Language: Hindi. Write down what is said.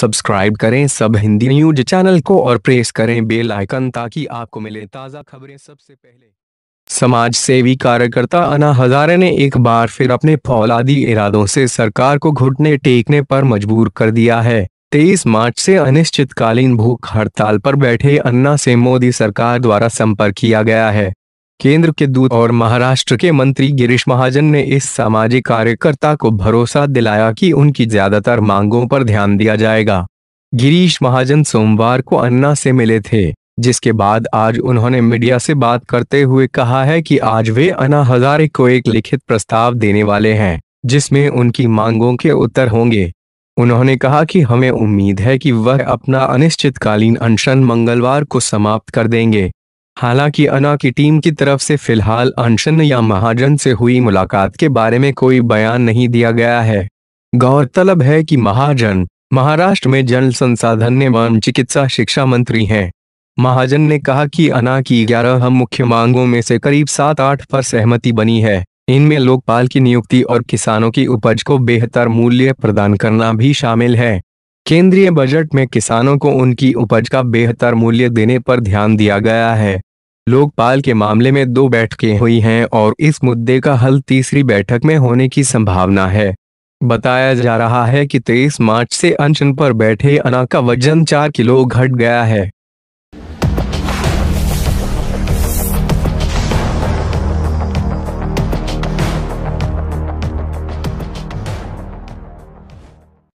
सब्सक्राइब करें सब हिंदी न्यूज चैनल को और प्रेस करें बेल आइकन ताकि आपको मिले ताज़ा खबरें सबसे पहले समाज सेवी कार्यकर्ता अना हजारे ने एक बार फिर अपने फौलादी इरादों से सरकार को घुटने टेकने पर मजबूर कर दिया है तेईस मार्च से अनिश्चितकालीन भूख हड़ताल पर बैठे अन्ना से मोदी सरकार द्वारा संपर्क किया गया है केंद्र के दूत और महाराष्ट्र के मंत्री गिरीश महाजन ने इस सामाजिक कार्यकर्ता को भरोसा दिलाया कि उनकी ज्यादातर मांगों पर ध्यान दिया जाएगा गिरीश महाजन सोमवार को अन्ना से मिले थे जिसके बाद आज उन्होंने मीडिया से बात करते हुए कहा है कि आज वे अन्ना हजारे को एक लिखित प्रस्ताव देने वाले हैं जिसमें उनकी मांगों के उत्तर होंगे उन्होंने कहा कि हमें उम्मीद है कि वह अपना अनिश्चितकालीन अनशन मंगलवार को समाप्त कर देंगे हालांकि अना की टीम की तरफ से फिलहाल अनशन या महाजन से हुई मुलाकात के बारे में कोई बयान नहीं दिया गया है गौरतलब है कि महाजन महाराष्ट्र में जल संसाधन एवं चिकित्सा शिक्षा मंत्री हैं महाजन ने कहा कि अना की ग्यारह मुख्य मांगों में से करीब सात आठ पर सहमति बनी है इनमें लोकपाल की नियुक्ति और किसानों की उपज को बेहतर मूल्य प्रदान करना भी शामिल है केंद्रीय बजट में किसानों को उनकी उपज का बेहतर मूल्य देने पर ध्यान दिया गया है लोकपाल के मामले में दो बैठकें हुई हैं और इस मुद्दे का हल तीसरी बैठक में होने की संभावना है बताया जा रहा है कि 23 मार्च से अनशन पर बैठे अना का वजन 4 किलो घट गया है